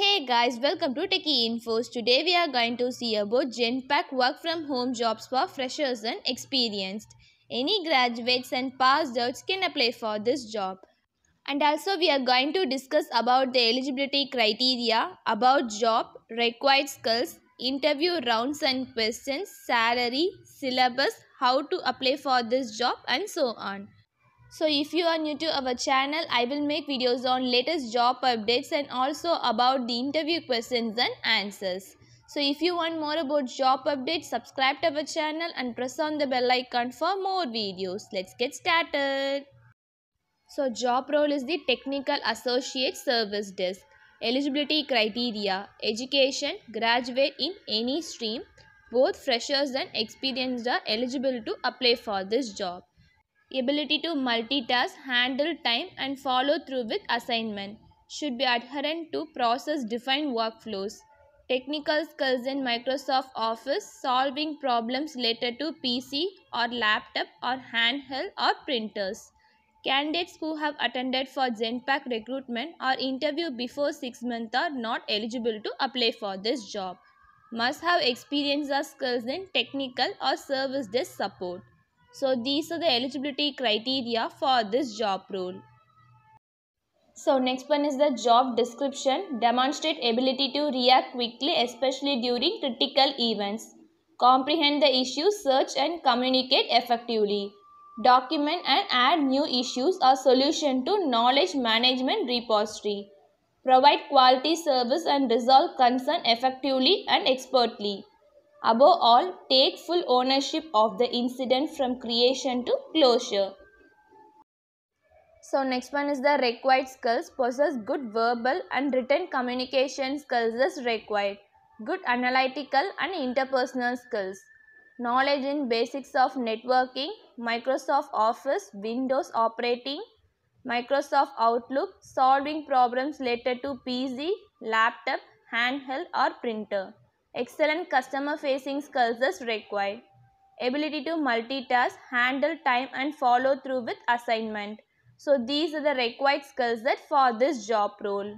Hey guys, welcome to Techie Infos. Today we are going to see about Genpack work from home jobs for freshers and experienced. Any graduates and passed outs can apply for this job. And also we are going to discuss about the eligibility criteria, about job, required skills, interview rounds and questions, salary, syllabus, how to apply for this job and so on so if you are new to our channel, I will make videos on latest job updates and also about the interview questions and answers. So if you want more about job updates, subscribe to our channel and press on the bell icon for more videos. Let's get started. So job role is the Technical Associate Service Desk. Eligibility criteria, education, graduate in any stream, both freshers and experienced are eligible to apply for this job ability to multitask, handle time and follow through with assignment. Should be adherent to process defined workflows. Technical skills in Microsoft Office, solving problems related to PC or laptop or handheld or printers. Candidates who have attended for GenPack recruitment or interview before 6 months are not eligible to apply for this job. Must have experience or skills in technical or service desk support. So these are the eligibility criteria for this job role. So next one is the job description. Demonstrate ability to react quickly especially during critical events. Comprehend the issues, search and communicate effectively. Document and add new issues or solution to knowledge management repository. Provide quality service and resolve concern effectively and expertly. Above all, take full ownership of the incident from creation to closure. So next one is the required skills possess good verbal and written communication skills is required. Good analytical and interpersonal skills. Knowledge in basics of networking, Microsoft Office, Windows operating, Microsoft Outlook, solving problems related to PC, laptop, handheld or printer. Excellent customer facing skills is required. Ability to multitask, handle time and follow through with assignment. So these are the required skills that for this job role.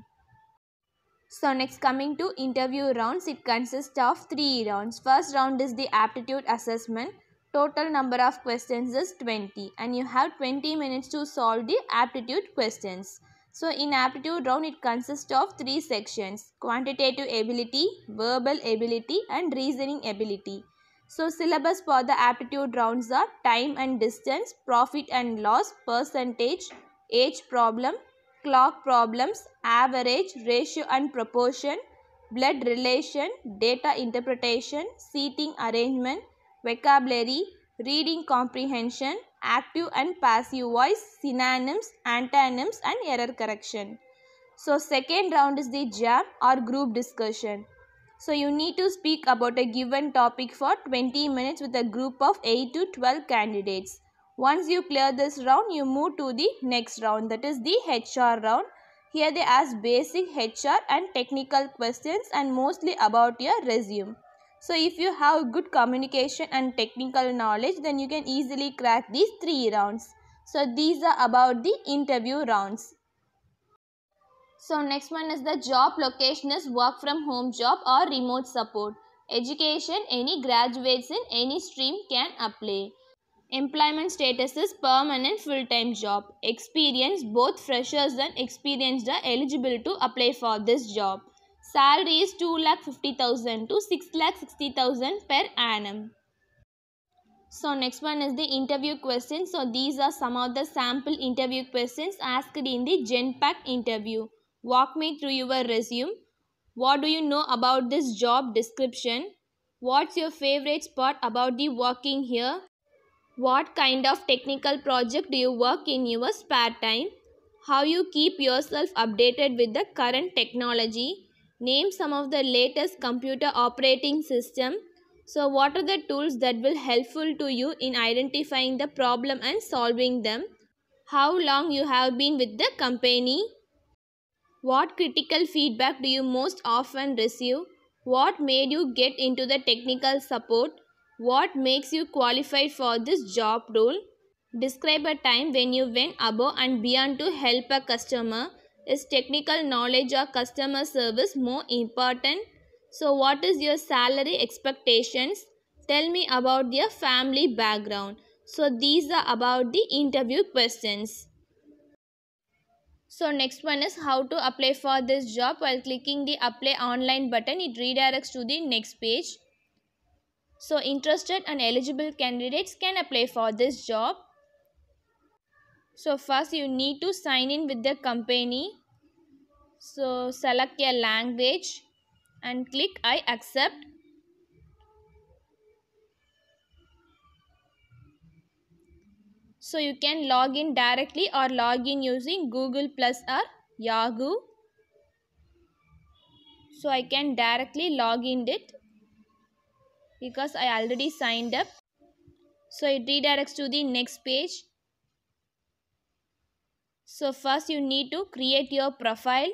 So next coming to interview rounds, it consists of three rounds. First round is the aptitude assessment. Total number of questions is 20 and you have 20 minutes to solve the aptitude questions. So in aptitude round it consists of three sections quantitative ability, verbal ability and reasoning ability. So syllabus for the aptitude rounds are time and distance, profit and loss, percentage, age problem, clock problems, average, ratio and proportion, blood relation, data interpretation, seating arrangement, vocabulary, reading comprehension, active and passive voice, synonyms, antonyms and error correction. So second round is the jam or group discussion. So you need to speak about a given topic for 20 minutes with a group of 8 to 12 candidates. Once you clear this round, you move to the next round that is the HR round. Here they ask basic HR and technical questions and mostly about your resume. So if you have good communication and technical knowledge, then you can easily crack these three rounds. So these are about the interview rounds. So next one is the job location is work from home job or remote support. Education, any graduates in any stream can apply. Employment status is permanent full-time job. Experience, both freshers and experienced are eligible to apply for this job. Salary is 2,50,000 to 6,60,000 per annum. So next one is the interview questions. So these are some of the sample interview questions asked in the GenPact interview. Walk me through your resume. What do you know about this job description? What's your favorite spot about the working here? What kind of technical project do you work in your spare time? How you keep yourself updated with the current technology? name some of the latest computer operating system. So what are the tools that will helpful to you in identifying the problem and solving them? How long you have been with the company? What critical feedback do you most often receive? What made you get into the technical support? What makes you qualified for this job role? Describe a time when you went above and beyond to help a customer. Is technical knowledge or customer service more important? So, what is your salary expectations? Tell me about your family background. So, these are about the interview questions. So next one is how to apply for this job. While clicking the apply online button, it redirects to the next page. So interested and eligible candidates can apply for this job. So first you need to sign in with the company. So select your language and click I accept. So you can log in directly or log in using Google Plus or Yahoo. So I can directly log in it because I already signed up. So it redirects to the next page. So first you need to create your profile.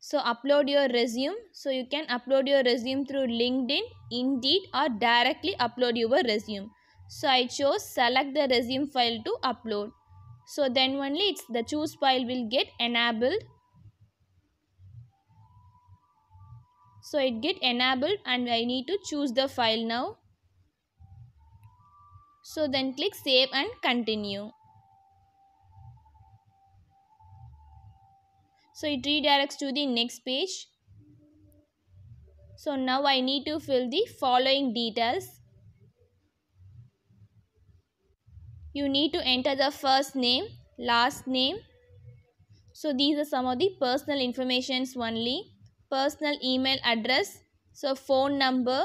So upload your resume. So you can upload your resume through LinkedIn, Indeed or directly upload your resume. So I chose select the resume file to upload. So then only it's the choose file will get enabled. So it get enabled and I need to choose the file now. So then click save and continue. so it redirects to the next page so now I need to fill the following details you need to enter the first name last name so these are some of the personal informations only personal email address so phone number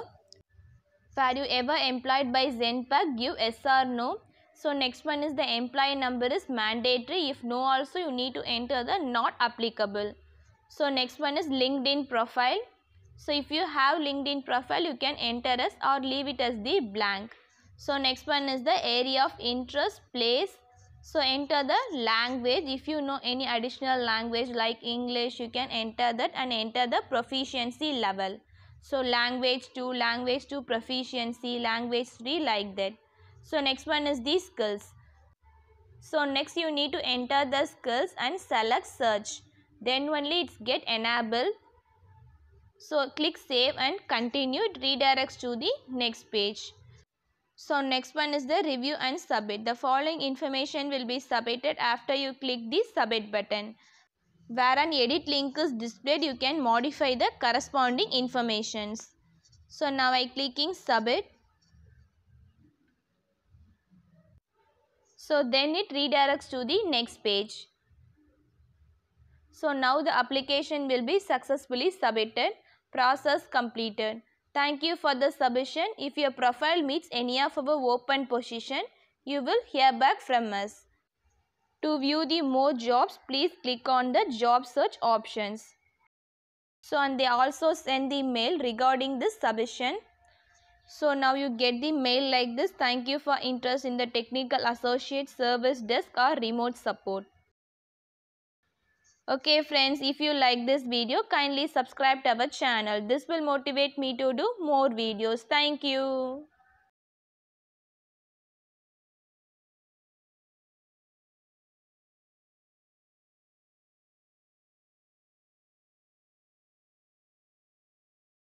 were you ever employed by Zenpack give yes or no so next one is the employee number is mandatory. If no also you need to enter the not applicable. So next one is LinkedIn profile. So if you have LinkedIn profile you can enter as or leave it as the blank. So next one is the area of interest, place. So enter the language. If you know any additional language like English you can enter that and enter the proficiency level. So language 2, language 2 proficiency, language 3 like that so next one is the skills so next you need to enter the skills and select search then only it's get enabled so click save and continue it redirects to the next page so next one is the review and submit the following information will be submitted after you click the submit button where an edit link is displayed you can modify the corresponding informations so now i clicking submit So then it redirects to the next page. So now the application will be successfully submitted. Process completed. Thank you for the submission. If your profile meets any of our open position, you will hear back from us. To view the more jobs, please click on the job search options. So and they also send the mail regarding this submission. So now you get the mail like this. Thank you for interest in the technical associate service desk or remote support. Okay friends, if you like this video, kindly subscribe to our channel. This will motivate me to do more videos. Thank you.